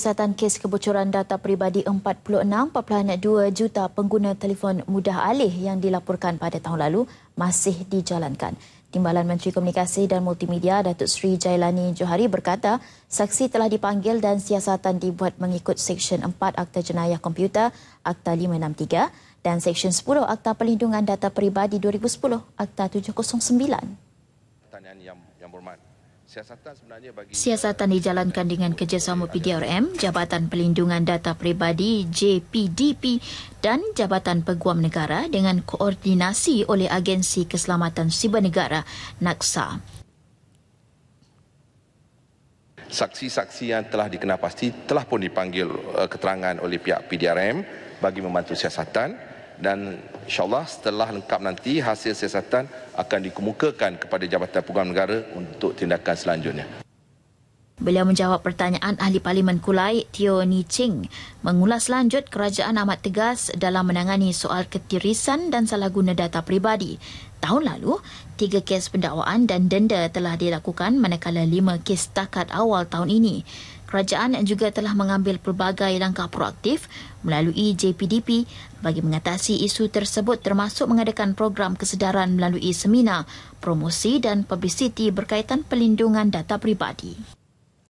siasatan kes kebocoran data peribadi 46.2 juta pengguna telefon mudah alih yang dilaporkan pada tahun lalu masih dijalankan. Timbalan Menteri Komunikasi dan Multimedia Datuk Sri Jailani Johari berkata saksi telah dipanggil dan siasatan dibuat mengikut Seksyen 4 Akta Jenayah Komputer Akta 563 dan Seksyen 10 Akta Perlindungan Data Peribadi 2010 Akta 709. Pertanyaan yang, yang berhormat. Siasatan sebenarnya bagi Siasatan dijalankan dengan kerjasama PDRM, Jabatan Pelindungan Data Peribadi JPDP dan Jabatan Peguam Negara dengan koordinasi oleh Agensi Keselamatan Siber Negara NAKSA. Saksi-saksi yang telah dikenal pasti telah pun dipanggil eh, keterangan oleh pihak PDRM bagi membantu siasatan dan insyaAllah setelah lengkap nanti hasil siasatan akan dikemukakan kepada Jabatan Pegawai Negara untuk tindakan selanjutnya. Beliau menjawab pertanyaan Ahli Parlimen Kulai, Teo Ni Ching, mengulas lanjut kerajaan amat tegas dalam menangani soal ketirisan dan salah guna data peribadi. Tahun lalu, tiga kes pendakwaan dan denda telah dilakukan manakala lima kes takat awal tahun ini. Kerajaan juga telah mengambil pelbagai langkah proaktif melalui JPDP bagi mengatasi isu tersebut termasuk mengadakan program kesedaran melalui seminar, promosi dan publisiti berkaitan pelindungan data peribadi.